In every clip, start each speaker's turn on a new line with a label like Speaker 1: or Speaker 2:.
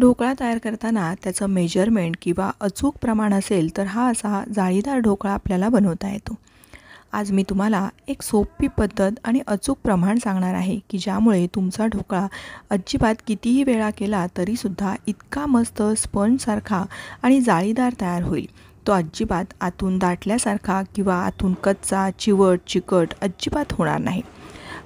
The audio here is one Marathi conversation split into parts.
Speaker 1: ढोकळा तयार करताना त्याचं मेजरमेंट किंवा अचूक प्रमाण असेल तर हा असा जाळीदार ढोकळा आपल्याला बनवता येतो आज मी तुम्हाला एक सोपी पद्धत आणि अचूक प्रमाण सांगणार आहे की ज्यामुळे तुमचा ढोकळा अजिबात कितीही वेळा केला तरीसुद्धा इतका मस्त स्पंजसारखा आणि जाळीदार तयार होईल तो अजिबात आतून दाटल्यासारखा किंवा आतून कच्चा चिवट चिकट अजिबात होणार नाही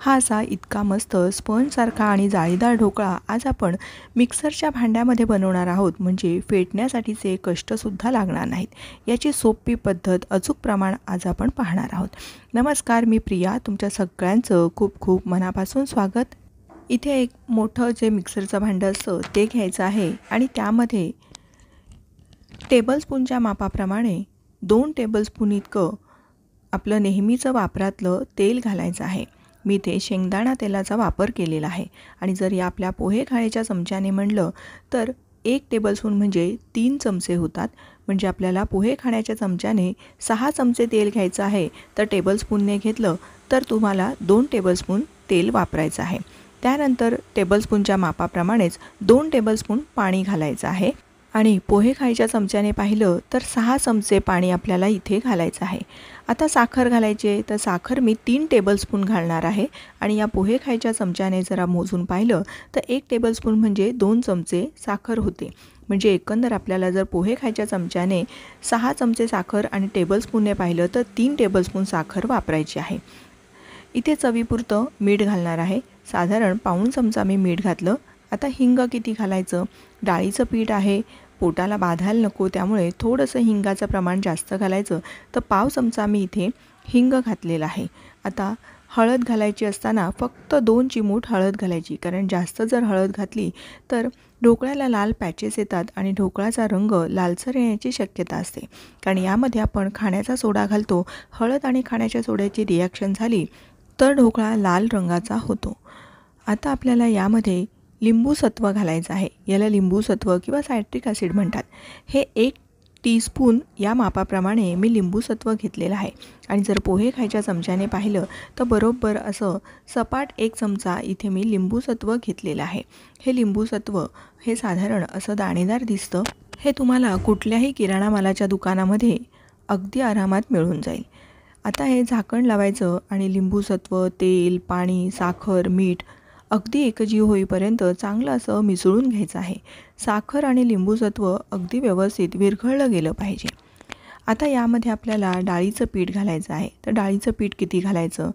Speaker 1: हा असा इतका मस्त स्पंजसारखा आणि जाळीदार ढोकळा आज आपण मिक्सरच्या भांड्यामध्ये बनवणार आहोत म्हणजे फेटण्यासाठीचे कष्टसुद्धा लागणार नाहीत याची सोपी पद्धत अचूक प्रमाण आज आपण पाहणार आहोत नमस्कार मी प्रिया तुमच्या सगळ्यांचं खूप खूप मनापासून स्वागत इथे एक मोठं जे मिक्सरचं भांडं असतं ते घ्यायचं आहे आणि त्यामध्ये टेबलस्पूनच्या मापाप्रमाणे दोन टेबलस्पून इतकं आपलं नेहमीचं वापरातलं तेल घालायचं आहे मी इथे शेंगदाणा तेलाचा वापर केलेला आहे आणि जर या आपल्या पोहे खाण्याच्या चमच्याने म्हणलं तर एक टेबलस्पून म्हणजे तीन चमचे होतात म्हणजे आपल्याला पोहे खाण्याच्या चमच्याने सहा चमचे तेल घ्यायचं आहे तर टेबलस्पूनने घेतलं तर तुम्हाला दोन टेबलस्पून तेल वापरायचं आहे त्यानंतर टेबलस्पूनच्या मापाप्रमाणेच दोन टेबलस्पून पाणी घालायचं आहे आणि पोहे खायच्या चमच्याने पाहिलं तर सहा चमचे पाणी आपल्याला इथे घालायचं आहे आता साखर घालायचे तर साखर मी तीन टेबलस्पून घालणार आहे आणि या पोहे खायच्या चमच्याने जरा मोजून पाहिलं तर एक टेबलस्पून म्हणजे दोन चमचे साखर होते म्हणजे एकंदर आपल्याला जर पोहे खायच्या चमच्याने सहा चमचे साखर आणि टेबलस्पूनने पाहिलं तर तीन टेबलस्पून साखर वापरायची आहे इथे चवीपुरतं मीठ घालणार आहे साधारण पाऊण चमचा मी मीठ घातलं आता हिंग किती घालायचं डाळीचं पीठ आहे पोटाला बाधायला नको त्यामुळे थोडंसं हिंगाचं प्रमाण जास्त घालायचं तर पाव चमचा मी इथे हिंग घातलेला आहे आता हळद घालायची असताना फक्त दोन चिमूट हळद घालायची कारण जास्त जर हळद घातली तर ढोकळ्याला लाल पॅचेस येतात आणि ढोकळाचा रंग लालसर येण्याची शक्यता असते कारण यामध्ये आपण खाण्याचा सोडा घालतो हळद आणि खाण्याच्या सोड्याची रिॲक्शन झाली तर ढोकळा लाल रंगाचा होतो आता आपल्याला यामध्ये लिंबूसत्व घालायचं आहे याला लिंबूसत्व किंवा सायट्रिक ॲसिड म्हणतात हे एक टीस्पून या मापाप्रमाणे मी लिंबूसत्व घेतलेलं आहे आणि जर पोहे खायच्या चमच्याने पाहिलं तर बरोबर असं सपाट एक चमचा इथे मी लिंबूसत्व घेतलेलं आहे हे लिंबूसत्व हे साधारण असं दाणेदार दिसतं हे तुम्हाला कुठल्याही किराणा मालाच्या दुकानामध्ये अगदी आरामात मिळून जाईल आता हे झाकण लावायचं आणि लिंबूसत्व तेल पाणी साखर मीठ अगदी एकजीव होईपर्यंत चांगलं असं मिसळून घ्यायचं आहे साखर आणि लिंबूसत्व अगदी व्यवस्थित विरघळलं गेलं पाहिजे आता यामध्ये आपल्याला डाळीचं पीठ घालायचं आहे तर डाळीचं पीठ किती घालायचं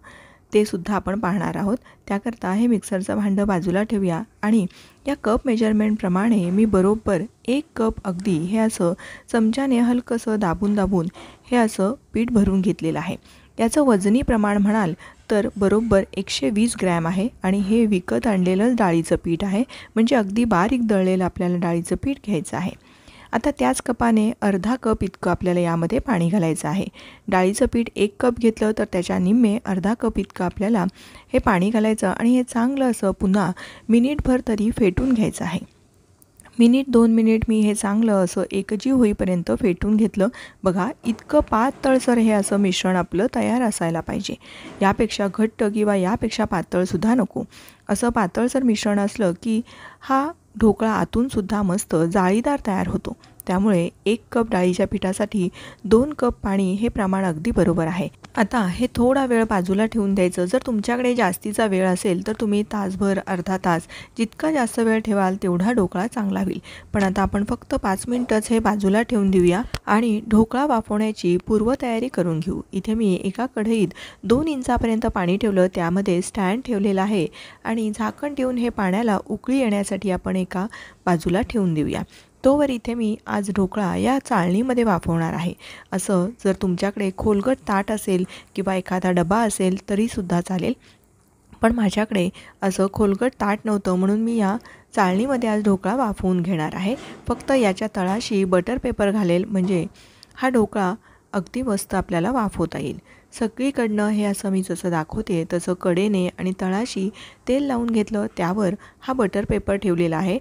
Speaker 1: ते सुद्धा आपण पाहणार आहोत त्याकरता हे मिक्सरचं भांडं बाजूला ठेवूया आणि या कप मेजरमेंटप्रमाणे मी बरोबर एक कप अगदी हे असं चमच्याने हलकंसं दाबून दाबून हे असं पीठ भरून घेतलेलं आहे याचं वजनी प्रमाण म्हणाल तर बरोबर एकशे वीस ग्रॅम आहे आणि हे विकत आणलेलं डाळीचं पीठ आहे म्हणजे अगदी बारीक दळलेलं आपल्याला डाळीचं पीठ घ्यायचं आहे आता त्याच कपाने अर्धा कप इतकं आपल्याला यामध्ये पाणी घालायचं आहे डाळीचं पीठ एक कप घेतलं तर त्याच्या निम्मे अर्धा कप इतकं आपल्याला हे पाणी घालायचं आणि हे चांगलं असं पुन्हा मिनिटभर तरी फेटून घ्यायचं आहे मिनिट दोन मिनिट मी हे चांगलं असं एकजीव होईपर्यंत फेटून घेतलं बघा इतकं पातळसर हे असं मिश्रण आपलं तयार असायला पाहिजे यापेक्षा घट्ट किंवा यापेक्षा पातळसुद्धा नको असं पातळसर मिश्रण असलं की हा ढोकळा आतूनसुद्धा मस्त जाळीदार तयार होतो त्यामुळे एक कप डाळीच्या पिठासाठी दोन कप पाणी हे प्रमाण अगदी बरोबर आहे आता हे थोडा वेळ बाजूला ठेवून द्यायचं जर तुमच्याकडे जास्तीचा वेळ असेल तर तुम्ही तासभर अर्धा तास जितका जास्त वेळ ठेवाल तेवढा ढोकळा चांगला होईल पण आता आपण फक्त पाच मिनटंच हे बाजूला ठेवून देऊया आणि ढोकळा वाफवण्याची पूर्वतयारी करून घेऊ इथे मी एका कढईत दोन इंचापर्यंत पाणी ठेवलं त्यामध्ये स्टँड ठेवलेला आहे आणि झाकण ठेवून हे पाण्याला उकळी येण्यासाठी आपण एका बाजूला ठेवून देऊया तोवर इथे मी आज ढोकळा या चाळणीमध्ये वाफवणार आहे असं जर तुमच्याकडे खोलगट ताट असेल किंवा एखादा डबा असेल तरीसुद्धा चालेल पण माझ्याकडे असं खोलगट ताट नव्हतं म्हणून मी या चाळणीमध्ये आज ढोकळा वाफवून घेणार आहे फक्त याच्या तळाशी बटर पेपर घालेल म्हणजे हा ढोकळा अगदी मस्त आपल्याला वाफवता येईल सगळीकडनं हे असं मी जसं दाखवते तसं कडेने आणि तळाशी तेल लावून घेतलं त्यावर हा बटर पेपर ठेवलेला आहे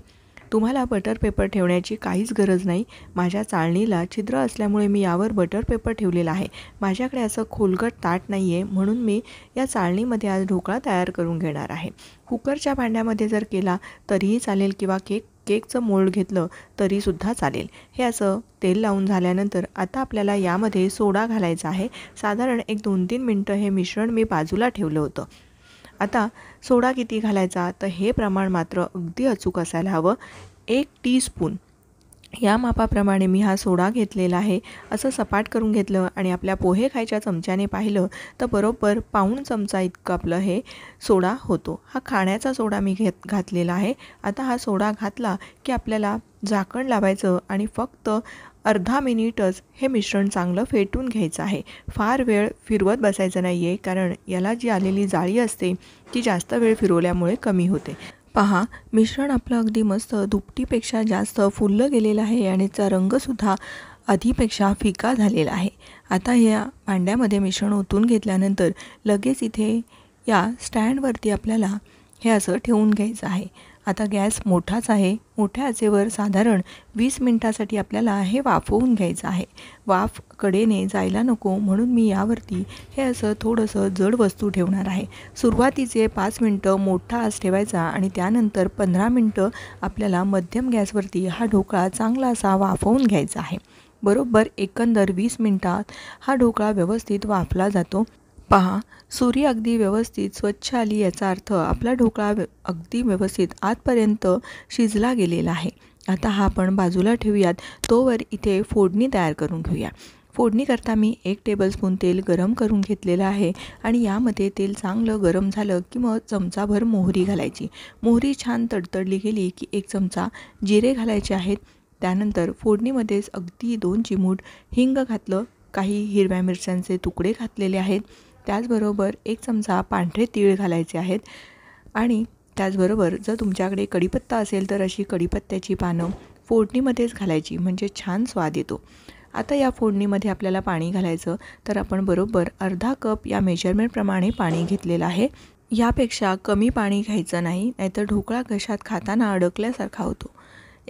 Speaker 1: तुम्हाला बटर पेपर ठेवण्याची काहीच गरज नाही माझ्या चाळणीला छिद्र असल्यामुळे मी यावर बटर पेपर ठेवलेला आहे माझ्याकडे असं खोलगट ताट नाही आहे म्हणून मी या चाळणीमध्ये आज ढोकळा तयार करून घेणार आहे कुकरच्या भांड्यामध्ये जर केला तरीही चालेल किंवा केक केकचं मोल्ड घेतलं तरीसुद्धा चालेल हे असं तेल लावून झाल्यानंतर आता आपल्याला यामध्ये सोडा घालायचा आहे साधारण एक दोन तीन मिनटं हे मिश्रण मी बाजूला ठेवलं होतं आता सोडा किती घालायचा तर हे प्रमाण मात्र अगदी अचूक असायला हवं एक स्पून या मापाप्रमाणे मी हा सोडा घेतलेला आहे असं सपाट करून घेतलं आणि आपल्या पोहे खायच्या चमच्याने पाहिलं तर बरोबर पाऊण चमचा इतकं आपलं हे सोडा होतो हा खाण्याचा सोडा मी घेत घातलेला आहे आता हा सोडा घातला की आपल्याला झाकण लावायचं आणि फक्त अर्धा मिनिटच हे मिश्रण चांगलं फेटून घ्यायचं आहे फार वेळ फिरवत बसायचं नाही आहे कारण याला जी आलेली जाळी असते ती जास्त वेळ फिरवल्यामुळे कमी होते पहा मिश्रण आपलं अगदी मस्त दुपटीपेक्षा जास्त फुललं गेलेलं आहे आणि त्याचा रंगसुद्धा आधीपेक्षा फिका झालेला आहे आता या भांड्यामध्ये मिश्रण ओतून घेतल्यानंतर लगेच इथे या स्टँडवरती आपल्याला हे असं ठेवून घ्यायचं आहे आता गॅस मोठाच आहे मोठ्या आचेवर साधारण वीस मिनटासाठी आपल्याला हे वाफवून घ्यायचं आहे वाफ कडेने जायला नको म्हणून मी यावरती हे असं थोडंसं जड वस्तू ठेवणार आहे सुरुवातीचे पाच मिनटं मोठा आस ठेवायचा आणि त्यानंतर पंधरा मिनटं आपल्याला मध्यम गॅसवरती हा ढोकळा चांगला असा वाफवून घ्यायचा आहे बरोबर एकंदर वीस मिनटात हा ढोकळा व्यवस्थित वाफला जातो पहा सूर्य अगदी व्यवस्थित स्वच्छ आली याचा अर्थ आपला ढोकळा अगदी व्यवस्थित आतपर्यंत शिजला गेलेला आहे आता हा आपण बाजूला ठेवूयात तोवर इथे फोडणी तयार करून घेऊया फोडणी करता मी एक टेबलस्पून तेल गरम करून घेतलेलं आहे आणि यामध्ये तेल चांगलं गरम झालं की मग चमचाभर मोहरी घालायची मोहरी छान तडतडली गेली की एक चमचा जिरे घालायचे आहेत त्यानंतर फोडणीमध्येच अगदी दोन चिमूट हिंग घातलं काही हिरव्या मिरच्यांचे तुकडे घातलेले आहेत त्याचबरोबर एक चमचा पांढरे तीळ घालायचे आहेत आणि त्याचबरोबर जर तुमच्याकडे कढीपत्ता असेल तर अशी कढीपत्त्याची पानं फोडणीमध्येच घालायची म्हणजे छान स्वाद येतो आता या फोडणीमध्ये आपल्याला पाणी घालायचं तर आपण बरोबर अर्धा कप या मेजरमेंटप्रमाणे पाणी घेतलेलं आहे यापेक्षा कमी पाणी घ्यायचं नाही नाहीतर ढोकळा घशात खाताना अडकल्यासारखा होतो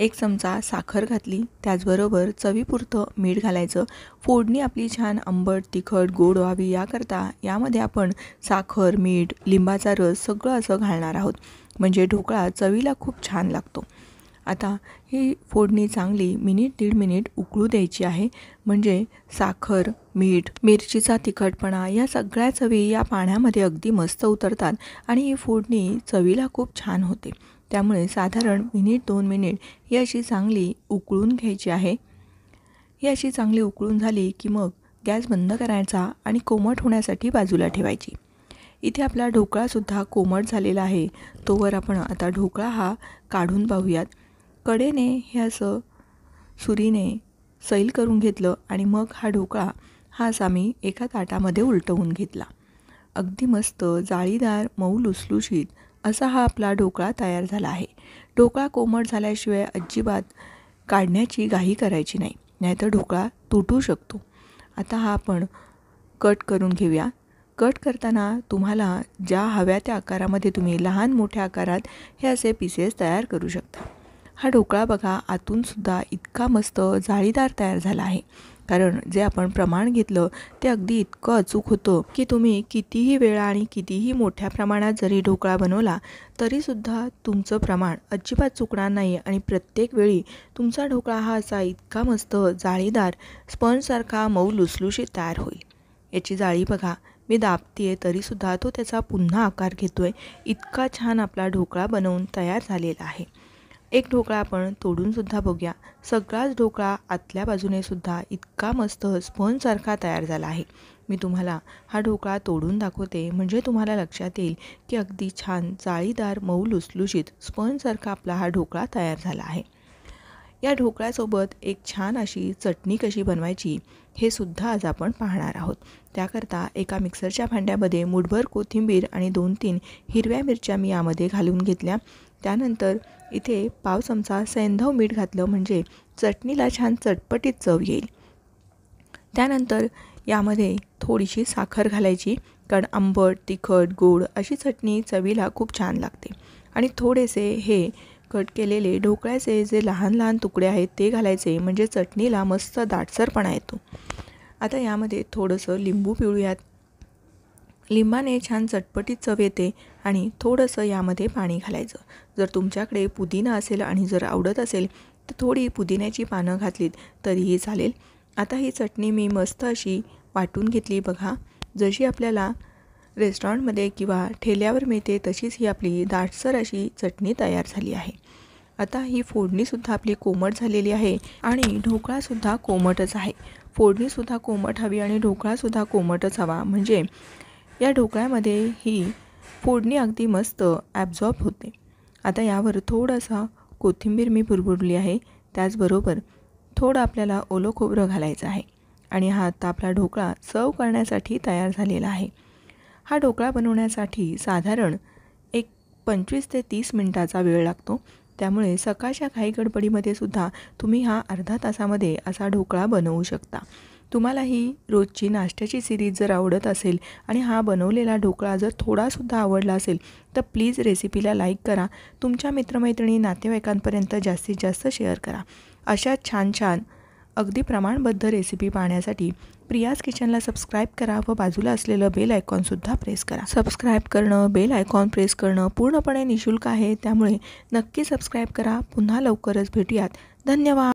Speaker 1: एक चमचा साखर घातली त्याचबरोबर चवीपुरतं मीठ घालायचं फोडणी आपली छान आंबट तिखट गोड व्हावी याकरता यामध्ये आपण साखर मीठ लिंबाचा रस सगळं असं घालणार आहोत म्हणजे ढोकळा चवीला खूप छान लागतो आता ही फोडणी चांगली मिनिट दीड मिनिट उकळू द्यायची आहे म्हणजे साखर मीठ मिरचीचा तिखटपणा या सगळ्या चवी या पाण्यामध्ये अगदी मस्त उतरतात आणि ही फोडणी चवीला खूप छान होते त्यामुळे साधारण मिनिट दोन मिनिट ही अशी चांगली उकळून घ्यायची आहे ही अशी चांगली उकळून झाली की मग गॅस बंद करायचा आणि कोमट होण्यासाठी बाजूला ठेवायची इथे आपला ढोकळासुद्धा कोमट झालेला आहे तोवर आपण आता ढोकळा हा काढून पाहूयात कडेने हे असं सुरीने सैल करून घेतलं आणि मग हा ढोकळा हाच आम्ही एका ताटामध्ये उलटवून घेतला अगदी मस्त जाळीदार मऊ लुसलुशीत असा हा आपला ढोकळा तयार झाला आहे ढोकळा कोमट झाल्याशिवाय अजिबात काढण्याची घाई करायची नाही नाहीतर ढोकळा तुटू शकतो आता हा आपण कट करून घेऊया कट करताना तुम्हाला ज्या हव्या त्या आकारामध्ये तुम्ही लहान मोठ्या आकारात हे असे पीसेस तयार करू शकता हा ढोकळा बघा आतूनसुद्धा इतका मस्त जाळीदार तयार झाला आहे कारण जे आपण प्रमाण घेतलं ते अगदी इतकं अचूक होतं की तुम्ही कितीही वेळा आणि कितीही मोठ्या प्रमाणात जरी ढोकळा बनवला तरीसुद्धा तुमचं प्रमाण अजिबात चुकणार नाही आणि प्रत्येक वेळी तुमचा ढोकळा हा असा इतका मस्त जाळीदार स्पंजसारखा मऊ लुसलुशी तयार होईल याची जाळी बघा मी दाबतीये तरीसुद्धा तो त्याचा पुन्हा आकार घेतो आहे इतका छान आपला ढोकळा बनवून तयार झालेला आहे एक ढोकळा आपण तोडूनसुद्धा बघूया सगळाच ढोकळा आतल्या बाजूने सुद्धा इतका मस्त स्पंजसारखा तयार झाला आहे मी तुम्हाला हा ढोकळा तोडून दाखवते म्हणजे तुम्हाला लक्षात येईल की अगदी छान जाळीदार मऊ लुसलुशीत स्पंजसारखा आपला हा ढोकळा तयार झाला आहे या ढोकळ्यासोबत एक छान अशी चटणी कशी बनवायची हे सुद्धा आज आपण पाहणार आहोत त्याकरता एका मिक्सरच्या भांड्यामध्ये मुठभर कोथिंबीर आणि दोन तीन हिरव्या मिरच्या मी यामध्ये घालून घेतल्या त्यानंतर इथे पाव चमचा सैंधव मीठ घातलं म्हणजे चटणीला छान चटपटीत चव येईल त्यानंतर यामध्ये थोडीशी साखर घालायची कारण आंबट तिखट गोड अशी चटणी चवीला खूप छान लागते आणि थोडेसे हे कट केलेले ढोकळ्याचे जे लहान लहान तुकडे आहेत ते घालायचे म्हणजे चटणीला मस्त दाटसरपणा येतो आता यामध्ये थोडंसं लिंबू पिळूयात लिंबाने छान चटपटीत चव येते आणि थोडंसं यामध्ये पाणी घालायचं जर तुमच्याकडे पुदिना असेल आणि जर आवडत असेल तर थोडी पुदिन्याची पानं घातलीत तरीही चालेल आता ही चटणी मी मस्त अशी वाटून घेतली बघा जशी आपल्याला रेस्टॉरंटमध्ये किंवा ठेल्यावर मिळते तशीच ही आपली दाटसर अशी चटणी तयार झाली आहे आता ही फोडणीसुद्धा आपली कोमट झालेली आहे आणि ढोकळासुद्धा कोमटच आहे फोडणीसुद्धा कोमट हवी आणि ढोकळासुद्धा कोमटच हवा म्हणजे या ढोकळ्यामध्ये ही फोडणी अगदी मस्त ॲब्झॉर्ब होते आता यावर थोडासा कोथिंबीर मी भुरभुरली आहे त्याचबरोबर थोडं आपल्याला ओलं खोबरं घालायचं आहे आणि हा आता आपला ढोकळा सर्व करण्यासाठी तयार झालेला आहे हा ढोकळा बनवण्यासाठी साधारण एक पंचवीस ते तीस मिनटाचा वेळ लागतो त्यामुळे सकाळच्या काही गडबडीमध्ये सुद्धा तुम्ही हा अर्धा तासामध्ये असा ढोकळा बनवू शकता तुम्हाला ही रोजची नाश्त्याची सिरीज जर आवडत असेल आणि हा बनवलेला ढोकळा जर थोडासुद्धा आवडला असेल तर प्लीज रेसिपीला लाईक करा तुमच्या मित्रमैत्रिणी नातेवाईकांपर्यंत जास्तीत जास्त शेअर करा अशा छान छान अगदी प्रमाणबद्ध रेसिपी पाहण्यासाठी प्रियाज किचनला सबस्क्राईब करा व बाजूला असलेलं बेल आयकॉनसुद्धा प्रेस करा सबस्क्राईब करणं बेल आयकॉन प्रेस करणं पूर्णपणे निशुल्क आहे त्यामुळे नक्की सबस्क्राईब करा पुन्हा लवकरच भेटूयात धन्यवाद